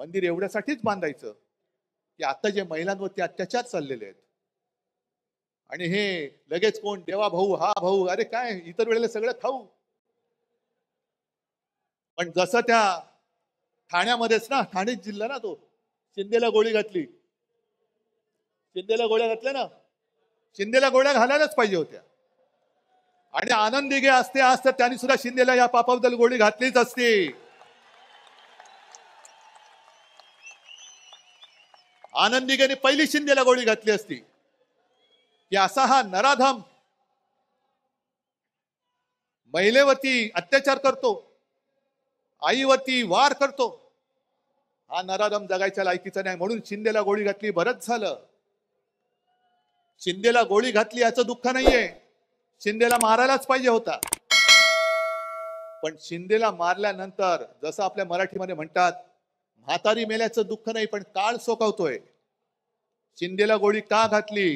मंदिर एवढ्यासाठीच बांधायचं की आता जे महिलांवरती अत्याचार चाललेले आहेत आणि हे लगेच कोण देवा भाऊ हा भाऊ अरे काय इतर वेळेला सगळं खाऊ पण जसं त्या ठाण्यामध्येच ना ठाणे जिल्हा ना तो शिंदेला गोळी घातली शिंदेला गोळ्या घातल्या ना शिंदेला गोळ्या घालायलाच पाहिजे होत्या आणि आनंद दिघे असते असतात त्यांनी सुद्धा शिंदेला या पापाबद्दल गोळी घातलीच असते आनंदी पहिली शिंदेला गोळी घातली असती की असा हा नराधम महिलेवरती अत्याचार करतो आईवरती वार करतो हा नराधम जगायच्या लायकीचा नाही म्हणून शिंदेला गोळी घातली बरंच झालं शिंदेला गोळी घातली याचं दुःख नाहीये शिंदेला मारायलाच पाहिजे होता पण शिंदेला मारल्यानंतर जसं आपल्या मराठीमध्ये म्हणतात हातारी मेल्याचं दुःख नाही पण काळ सोकवतोय शिंदेला गोळी का घातली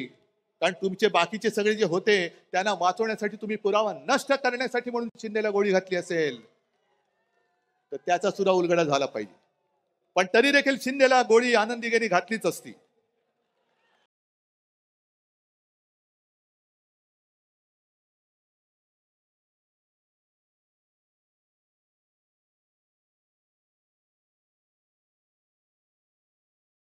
कारण तुमचे बाकीचे सगळे जे होते त्यांना वाचवण्यासाठी तुम्ही पुरावा नष्ट करण्यासाठी म्हणून शिंदेला गोळी घातली असेल तर त्याचा सुद्धा उलगडा झाला पाहिजे पण तरी देखील शिंदेला गोळी आनंदी आनंदीगिरी घातलीच असती